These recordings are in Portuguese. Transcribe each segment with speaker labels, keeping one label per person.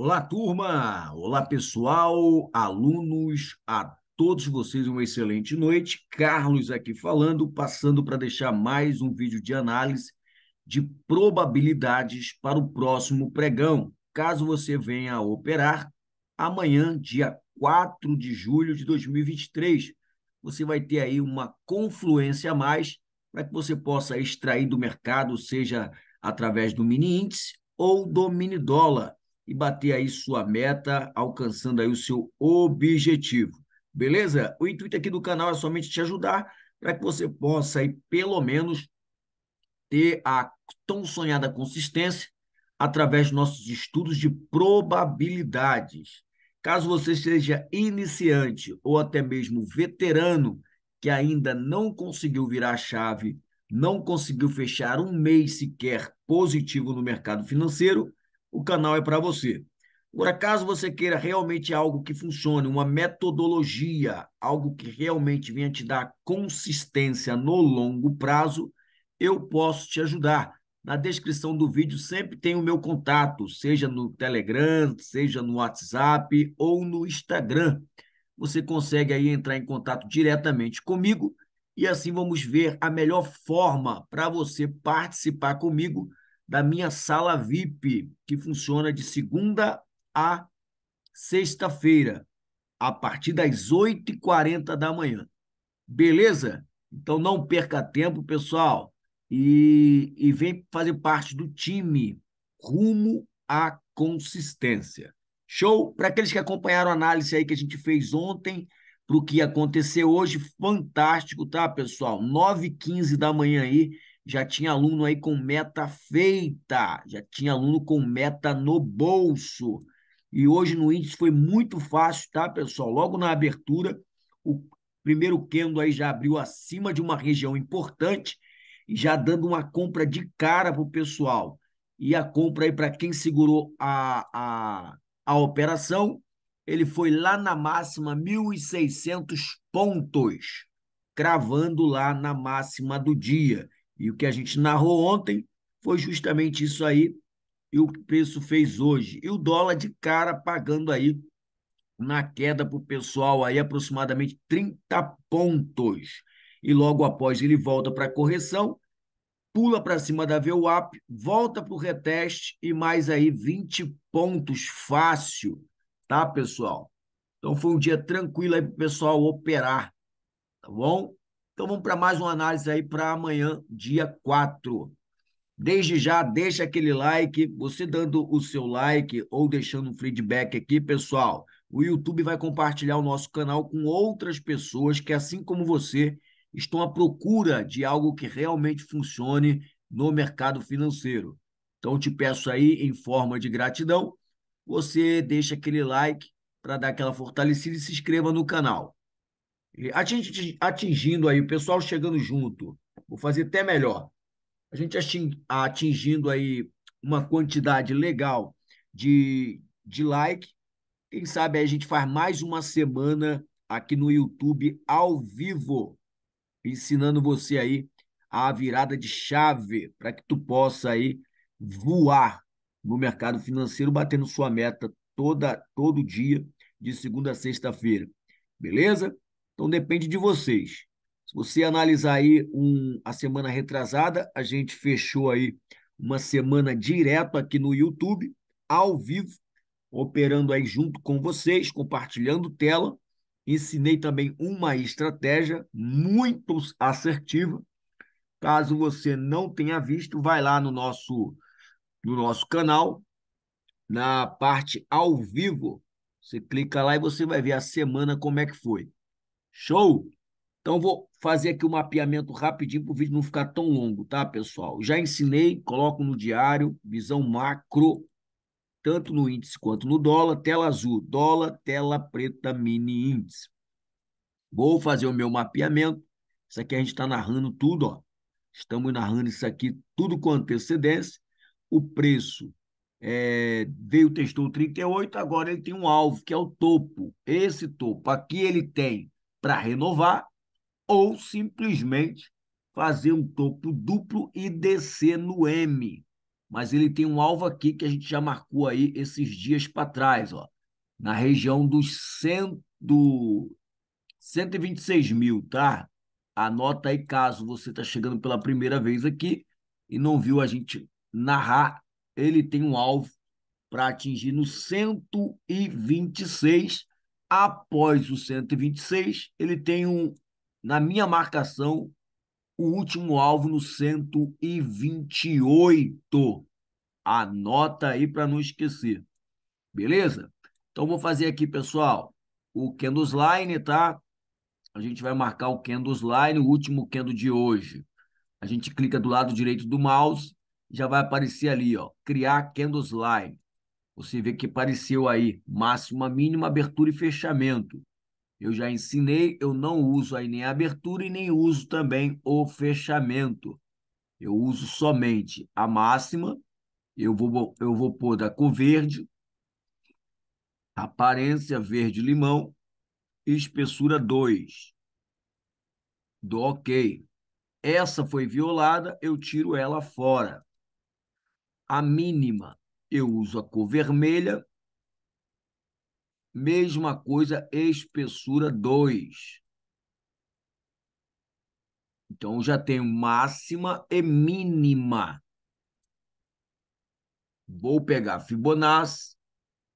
Speaker 1: Olá, turma! Olá, pessoal, alunos, a todos vocês uma excelente noite. Carlos aqui falando, passando para deixar mais um vídeo de análise de probabilidades para o próximo pregão, caso você venha a operar amanhã, dia 4 de julho de 2023. Você vai ter aí uma confluência a mais para que você possa extrair do mercado, seja através do mini índice ou do mini dólar e bater aí sua meta, alcançando aí o seu objetivo. Beleza? O intuito aqui do canal é somente te ajudar para que você possa aí pelo menos ter a tão sonhada consistência através de nossos estudos de probabilidades. Caso você seja iniciante ou até mesmo veterano que ainda não conseguiu virar a chave, não conseguiu fechar um mês sequer positivo no mercado financeiro, o canal é para você. Agora, caso você queira realmente algo que funcione, uma metodologia, algo que realmente venha te dar consistência no longo prazo, eu posso te ajudar. Na descrição do vídeo sempre tem o meu contato, seja no Telegram, seja no WhatsApp ou no Instagram. Você consegue aí entrar em contato diretamente comigo e assim vamos ver a melhor forma para você participar comigo da minha sala VIP, que funciona de segunda a sexta-feira, a partir das 8h40 da manhã. Beleza? Então não perca tempo, pessoal, e, e vem fazer parte do time rumo à consistência. Show? Para aqueles que acompanharam a análise aí que a gente fez ontem, para o que aconteceu hoje, fantástico, tá, pessoal? 9h15 da manhã aí já tinha aluno aí com meta feita, já tinha aluno com meta no bolso. E hoje no índice foi muito fácil, tá, pessoal? Logo na abertura, o primeiro quendo aí já abriu acima de uma região importante, já dando uma compra de cara para o pessoal. E a compra aí para quem segurou a, a, a operação, ele foi lá na máxima 1.600 pontos, cravando lá na máxima do dia. E o que a gente narrou ontem foi justamente isso aí e o que o preço fez hoje. E o dólar de cara pagando aí na queda para o pessoal aí aproximadamente 30 pontos. E logo após ele volta para a correção, pula para cima da VWAP, volta para o reteste e mais aí 20 pontos fácil, tá, pessoal? Então foi um dia tranquilo aí para o pessoal operar, tá bom? Então vamos para mais uma análise aí para amanhã, dia 4. Desde já, deixa aquele like. Você dando o seu like ou deixando um feedback aqui, pessoal, o YouTube vai compartilhar o nosso canal com outras pessoas que, assim como você, estão à procura de algo que realmente funcione no mercado financeiro. Então, te peço aí, em forma de gratidão, você deixa aquele like para dar aquela fortalecida e se inscreva no canal atingindo aí, o pessoal chegando junto, vou fazer até melhor. A gente atingindo aí uma quantidade legal de, de like. Quem sabe a gente faz mais uma semana aqui no YouTube ao vivo, ensinando você aí a virada de chave para que tu possa aí voar no mercado financeiro, batendo sua meta toda todo dia de segunda a sexta-feira. Beleza? Então depende de vocês. Se você analisar aí um, a semana retrasada, a gente fechou aí uma semana direto aqui no YouTube, ao vivo, operando aí junto com vocês, compartilhando tela. Ensinei também uma estratégia muito assertiva. Caso você não tenha visto, vai lá no nosso no nosso canal, na parte ao vivo. Você clica lá e você vai ver a semana como é que foi. Show? Então, vou fazer aqui o um mapeamento rapidinho para o vídeo não ficar tão longo, tá, pessoal? Já ensinei, coloco no diário, visão macro, tanto no índice quanto no dólar, tela azul, dólar, tela preta, mini índice. Vou fazer o meu mapeamento. Isso aqui a gente está narrando tudo, ó. Estamos narrando isso aqui tudo com antecedência. O preço é, veio, testou 38, agora ele tem um alvo, que é o topo. Esse topo. Aqui ele tem para renovar ou simplesmente fazer um topo duplo e descer no M. Mas ele tem um alvo aqui que a gente já marcou aí esses dias para trás, ó, na região dos 100, do 126 mil, tá? Anota aí caso você está chegando pela primeira vez aqui e não viu a gente narrar, ele tem um alvo para atingir no 126 Após o 126, ele tem um, na minha marcação, o último alvo no 128. Anota aí para não esquecer. Beleza? Então vou fazer aqui, pessoal, o candles line, tá? A gente vai marcar o candles line, o último candle de hoje. A gente clica do lado direito do mouse, já vai aparecer ali, ó, criar candles line. Você vê que apareceu aí máxima, mínima, abertura e fechamento. Eu já ensinei, eu não uso aí nem a abertura e nem uso também o fechamento. Eu uso somente a máxima, eu vou, eu vou pôr da cor verde, aparência verde-limão, espessura 2. Do ok. Essa foi violada, eu tiro ela fora. A mínima eu uso a cor vermelha. Mesma coisa, espessura 2. Então, já tenho máxima e mínima. Vou pegar Fibonacci,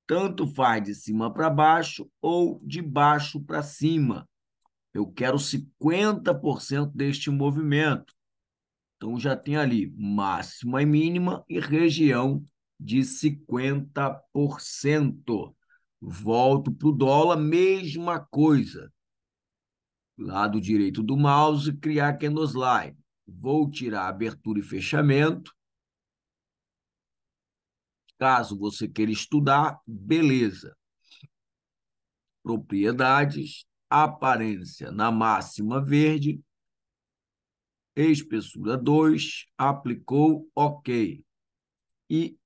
Speaker 1: tanto faz de cima para baixo ou de baixo para cima. Eu quero 50% deste movimento. Então, já tem ali máxima e mínima e região de 50%. Volto para o dólar, mesma coisa. Lado direito do mouse, criar candlesline. Vou tirar abertura e fechamento. Caso você queira estudar, beleza. Propriedades, aparência na máxima verde, espessura 2, aplicou, ok. E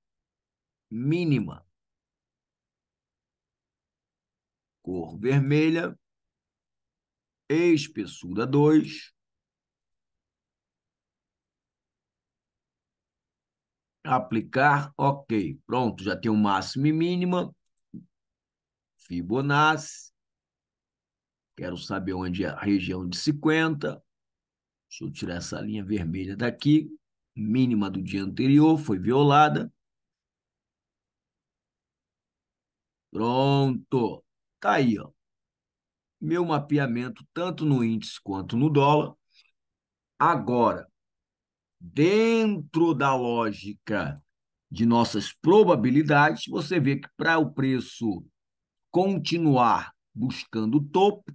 Speaker 1: mínima. Cor vermelha, espessura 2. Aplicar, ok. Pronto, já tem o máximo e mínima. Fibonacci. Quero saber onde é a região de 50. Deixa eu tirar essa linha vermelha daqui. Mínima do dia anterior foi violada. Pronto. Tá aí, ó. Meu mapeamento tanto no índice quanto no dólar. Agora, dentro da lógica de nossas probabilidades, você vê que para o preço continuar buscando o topo,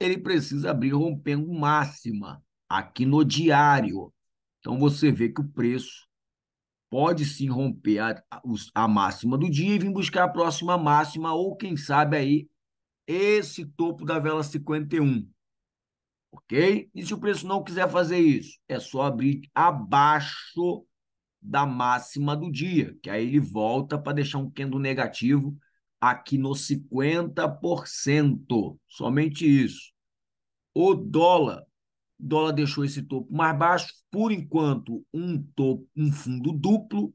Speaker 1: ele precisa abrir rompendo máxima aqui no diário. Então você vê que o preço pode se romper a, a máxima do dia e vir buscar a próxima máxima, ou quem sabe aí esse topo da vela 51. Ok? E se o preço não quiser fazer isso, é só abrir abaixo da máxima do dia, que aí ele volta para deixar um candle negativo aqui no 50%. Somente isso. O dólar dólar deixou esse topo mais baixo, por enquanto, um topo, um fundo duplo,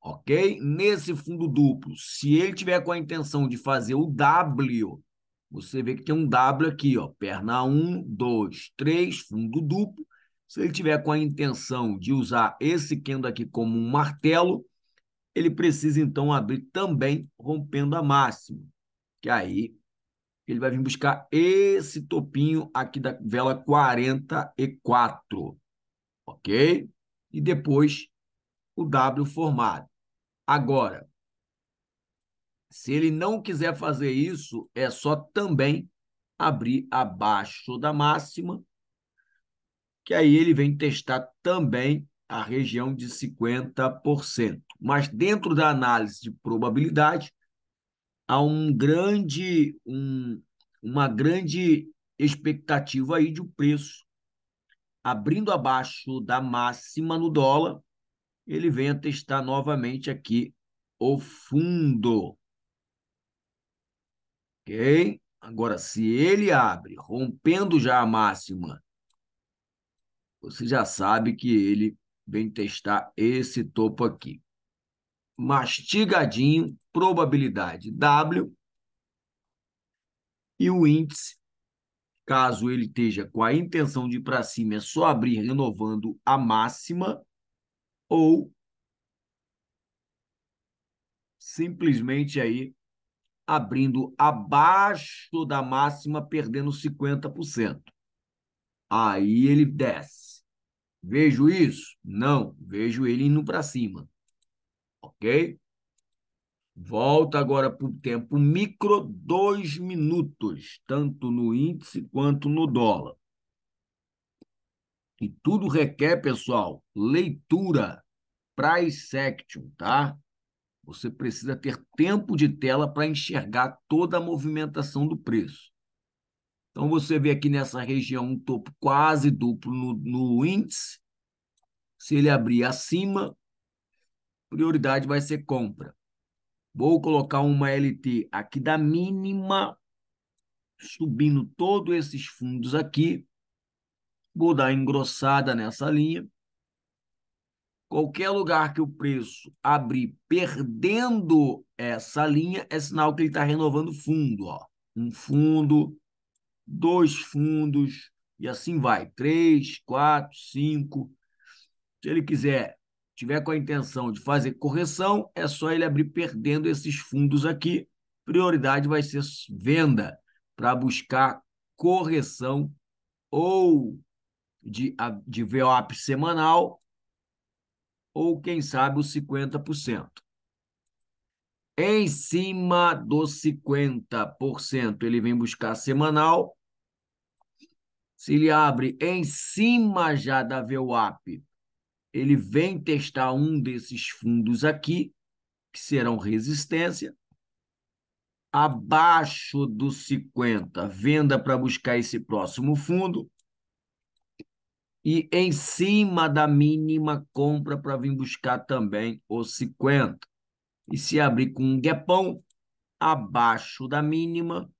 Speaker 1: ok? Nesse fundo duplo, se ele tiver com a intenção de fazer o W, você vê que tem um W aqui, ó, perna 1, 2, 3, fundo duplo. Se ele tiver com a intenção de usar esse candle aqui como um martelo, ele precisa então abrir também rompendo a máxima, que aí ele vai vir buscar esse topinho aqui da vela 44, ok? E depois o W formado. Agora, se ele não quiser fazer isso, é só também abrir abaixo da máxima, que aí ele vem testar também a região de 50%. Mas dentro da análise de probabilidade, há um grande, um, uma grande expectativa aí de o um preço abrindo abaixo da máxima no dólar, ele vem a testar novamente aqui o fundo. Ok? Agora, se ele abre, rompendo já a máxima, você já sabe que ele vem testar esse topo aqui mastigadinho, probabilidade W e o índice, caso ele esteja com a intenção de ir para cima, é só abrir renovando a máxima ou simplesmente aí abrindo abaixo da máxima, perdendo 50%. Aí ele desce. Vejo isso? Não, vejo ele indo para cima ok? Volta agora para o tempo micro, dois minutos, tanto no índice quanto no dólar. E tudo requer, pessoal, leitura, price section, tá? Você precisa ter tempo de tela para enxergar toda a movimentação do preço. Então, você vê aqui nessa região um topo quase duplo no, no índice. Se ele abrir acima, prioridade vai ser compra. Vou colocar uma LT aqui da mínima, subindo todos esses fundos aqui. Vou dar engrossada nessa linha. Qualquer lugar que o preço abrir perdendo essa linha, é sinal que ele está renovando fundo. Ó. Um fundo, dois fundos, e assim vai. Três, quatro, cinco. Se ele quiser tiver com a intenção de fazer correção, é só ele abrir perdendo esses fundos aqui. Prioridade vai ser venda para buscar correção ou de, de VWAP semanal ou, quem sabe, os 50%. Em cima dos 50%, ele vem buscar semanal. Se ele abre em cima já da VWAP, ele vem testar um desses fundos aqui, que serão resistência, abaixo dos 50, venda para buscar esse próximo fundo, e em cima da mínima compra para vir buscar também os 50. E se abrir com um gapão, abaixo da mínima,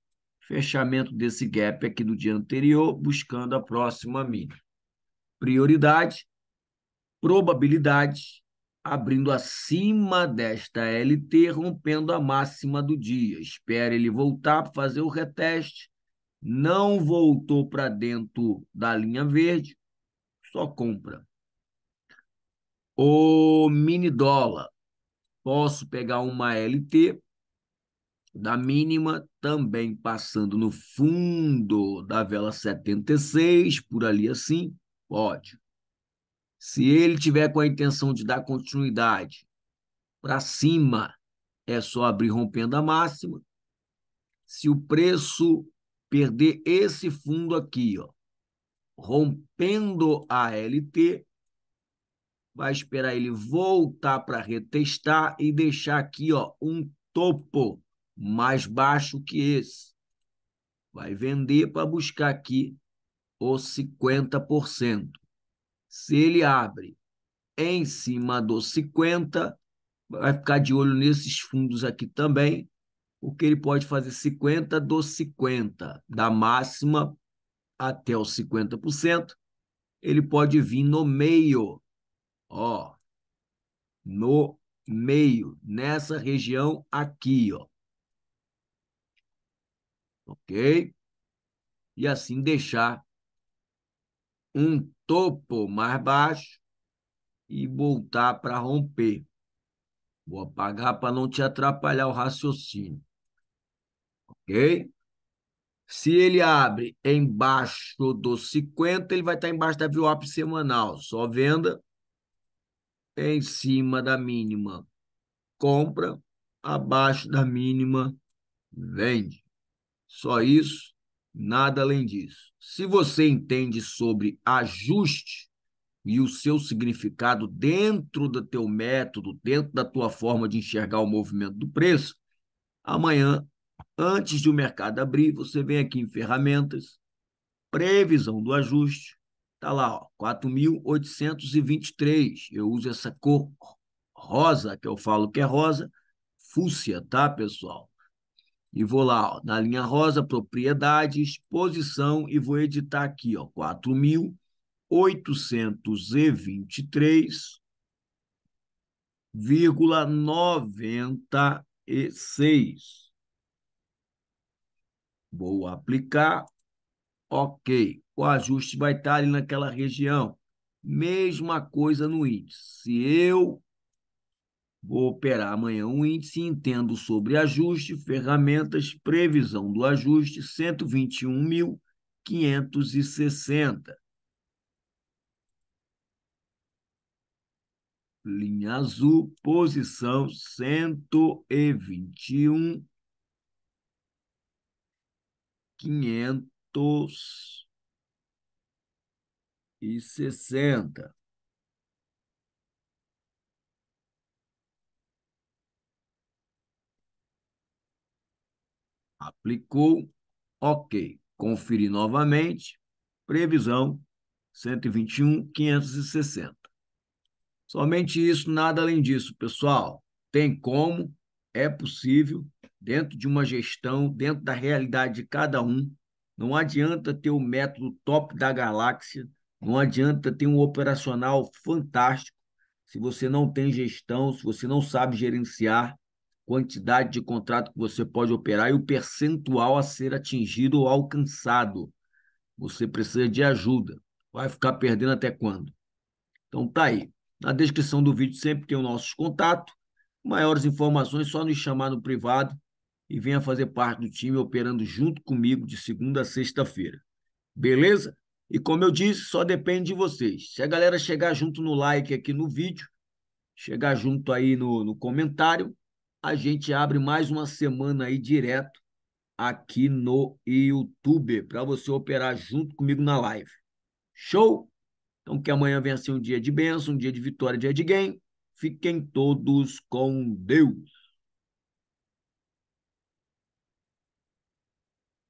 Speaker 1: fechamento desse gap aqui do dia anterior, buscando a próxima mínima. Prioridade, probabilidade, abrindo acima desta LT, rompendo a máxima do dia. Espera ele voltar para fazer o reteste. Não voltou para dentro da linha verde, só compra. O mini dólar. Posso pegar uma LT da mínima, também passando no fundo da vela 76, por ali assim? Pode. Se ele tiver com a intenção de dar continuidade para cima, é só abrir rompendo a máxima. Se o preço perder esse fundo aqui, ó, rompendo a LT, vai esperar ele voltar para retestar e deixar aqui ó, um topo mais baixo que esse. Vai vender para buscar aqui os 50%. Se ele abre em cima do 50, vai ficar de olho nesses fundos aqui também, porque ele pode fazer 50 do 50, da máxima até os 50%. Ele pode vir no meio, ó, no meio, nessa região aqui, ó. Ok? E assim deixar um topo mais baixo e voltar para romper. Vou apagar para não te atrapalhar o raciocínio. Ok? Se ele abre embaixo dos 50, ele vai estar tá embaixo da VWAP semanal. Só venda em cima da mínima compra, abaixo da mínima vende. Só isso Nada além disso. Se você entende sobre ajuste e o seu significado dentro do teu método, dentro da tua forma de enxergar o movimento do preço, amanhã, antes de o mercado abrir, você vem aqui em ferramentas, previsão do ajuste, tá lá, ó, 4.823. Eu uso essa cor rosa, que eu falo que é rosa, fúcsia, tá, pessoal? E vou lá, ó, na linha rosa, propriedades, posição, e vou editar aqui, ó, 4.823,96. Vou aplicar. Ok. O ajuste vai estar ali naquela região. Mesma coisa no índice. Se eu Vou operar amanhã um índice, entendo sobre ajuste, ferramentas, previsão do ajuste, 121.560. Linha azul, posição 121. 560. Aplicou. Ok. Conferir novamente. Previsão 121,560. Somente isso, nada além disso, pessoal. Tem como, é possível, dentro de uma gestão, dentro da realidade de cada um. Não adianta ter o método top da galáxia, não adianta ter um operacional fantástico se você não tem gestão, se você não sabe gerenciar, quantidade de contrato que você pode operar e o percentual a ser atingido ou alcançado. Você precisa de ajuda. Vai ficar perdendo até quando? Então tá aí. Na descrição do vídeo sempre tem o nosso contato. Maiores informações, só nos chamar no privado e venha fazer parte do time operando junto comigo de segunda a sexta-feira. Beleza? E como eu disse, só depende de vocês. Se a galera chegar junto no like aqui no vídeo, chegar junto aí no, no comentário, a gente abre mais uma semana aí direto aqui no YouTube para você operar junto comigo na live. Show? Então que amanhã venha ser um dia de bênção, um dia de vitória, um dia de game. Fiquem todos com Deus.